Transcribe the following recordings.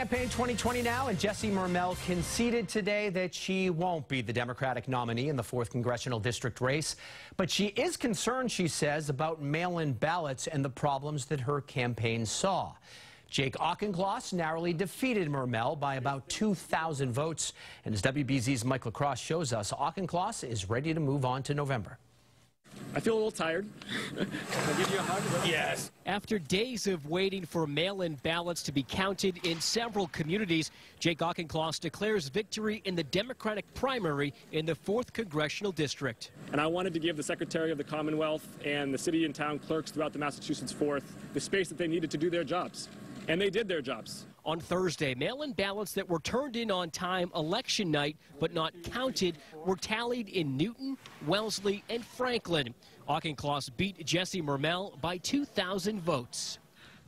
Campaign 2020 now, and Jesse Mermel conceded today that she won't be the Democratic nominee in the 4th Congressional District race. But she is concerned, she says, about mail in ballots and the problems that her campaign saw. Jake Auchincloss narrowly defeated Mermel by about 2,000 votes. And as WBZ's Michael Cross shows us, Auchincloss is ready to move on to November. I feel a little tired. yes. After days of waiting for mail-in ballots to be counted in several communities, Jake Auchincloss declares victory in the Democratic primary in the 4th Congressional District. And I wanted to give the Secretary of the Commonwealth and the city and town clerks throughout the Massachusetts 4th the space that they needed to do their jobs. And they did their jobs. On Thursday, mail-in ballots that were turned in on time election night but not counted were tallied in Newton, Wellesley, and Franklin. Auchincloss beat Jesse Mermel by 2,000 votes.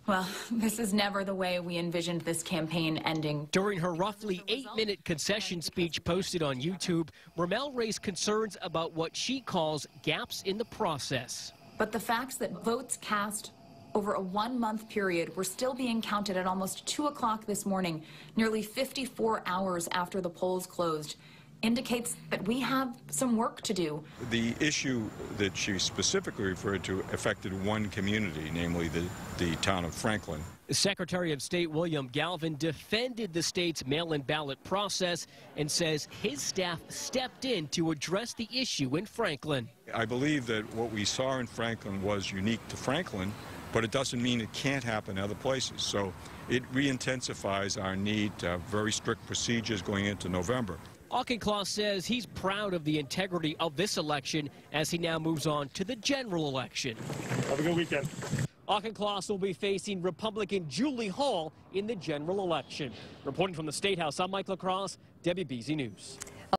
Well, this is never the way we envisioned this campaign ending. During her roughly eight-minute concession speech posted on YouTube, Mermel raised concerns about what she calls gaps in the process. But the facts that votes cast over a one-month period were still being counted at almost 2 o'clock this morning, nearly 54 hours after the polls closed indicates that we have some work to do. The issue that she specifically referred to affected one community, namely the, the town of Franklin. Secretary of State William Galvin defended the state's mail-in ballot process and says his staff stepped in to address the issue in Franklin. I believe that what we saw in Franklin was unique to Franklin but it doesn't mean it can't happen in other places. So it re-intensifies our need to uh, have very strict procedures going into November. Auchincloss says he's proud of the integrity of this election as he now moves on to the general election. Have a good weekend. Auchincloss will be facing Republican Julie Hall in the general election. Reporting from the State House, I'm Mike LaCrosse, WBZ News.